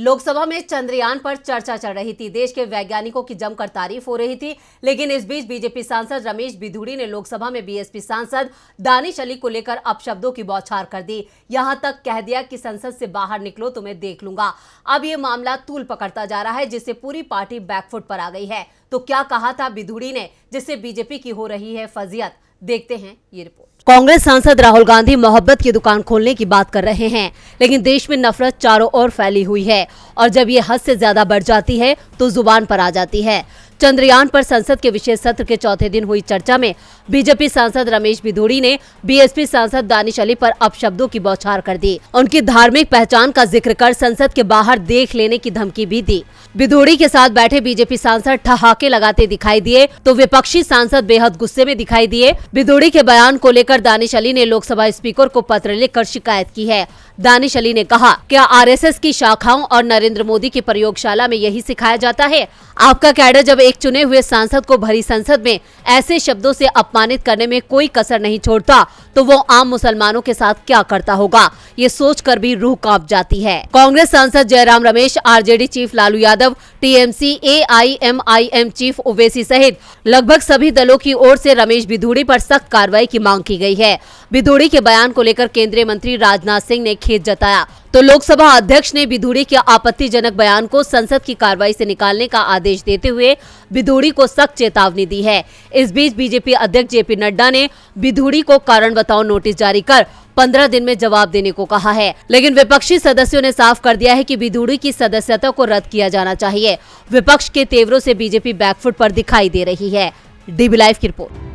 लोकसभा में चंद्रयान पर चर्चा चल रही थी देश के वैज्ञानिकों की जमकर तारीफ हो रही थी लेकिन इस बीच बीजेपी सांसद रमेश बिधूड़ी ने लोकसभा में बीएसपी सांसद दानिश अली को लेकर अपशब्दों की बौछार कर दी यहां तक कह दिया कि संसद से बाहर निकलो तो मैं देख लूंगा अब ये मामला तूल पकड़ता जा रहा है जिससे पूरी पार्टी बैकफुट पर आ गई है तो क्या कहा था बिधुड़ी ने जिससे बीजेपी की हो रही है फजियत देखते हैं ये रिपोर्ट कांग्रेस सांसद राहुल गांधी मोहब्बत की दुकान खोलने की बात कर रहे हैं लेकिन देश में नफरत चारों ओर फैली हुई है और जब ये हद से ज्यादा बढ़ जाती है तो जुबान पर आ जाती है चंद्रयान पर संसद के विशेष सत्र के चौथे दिन हुई चर्चा में बीजेपी सांसद रमेश बिधूड़ी ने बीएसपी सांसद दानिश अली पर अपशब्दों की बौछार कर दी उनकी धार्मिक पहचान का जिक्र कर संसद के बाहर देख लेने की धमकी भी दी बिधूड़ी के साथ बैठे बीजेपी सांसद ठहाके लगाते दिखाई दिए तो विपक्षी सांसद बेहद गुस्से में दिखाई दिए बिधूड़ी के बयान को लेकर दानिश अली ने लोकसभा स्पीकर को पत्र लिखकर शिकायत की है दानिश अली ने कहा क्या आरएसएस की शाखाओं और नरेंद्र मोदी की प्रयोगशाला में यही सिखाया जाता है आपका कैडर जब एक चुने हुए सांसद को भरी संसद में ऐसे शब्दों से अपमानित करने में कोई कसर नहीं छोड़ता तो वो आम मुसलमानों के साथ क्या करता होगा ये सोचकर भी रूह कांप जाती है कांग्रेस सांसद Jairam Ramesh RJD chief Lalu Yadav TMC AIMIM chief Owaisi सहित लगभग सभी दलों की ओर से रमेश भिधूड़ी पर सख्त कार्रवाई की मांग की गई है भिधूड़ी के बयान को लेकर केंद्रीय मंत्री राजनाथ सिंह ने खेद जताया तो लोकसभा अध्यक्ष ने बिधूड़ी के आपत्तिजनक बयान को संसद की कार्रवाई से निकालने का आदेश देते हुए बिधूड़ी को सख्त चेतावनी दी है इस बीच बीजेपी अध्यक्ष जेपी नड्डा ने बिधूड़ी को कारण बताओ नोटिस जारी कर पंद्रह दिन में जवाब देने को कहा है लेकिन विपक्षी सदस्यों ने साफ कर दिया है कि बिधूड़ी की सदस्यता को रद्द किया जाना चाहिए विपक्ष के तेवरों से बीजेपी बैकफुट पर दिखाई दे रही है डीबी लाइव की रिपोर्ट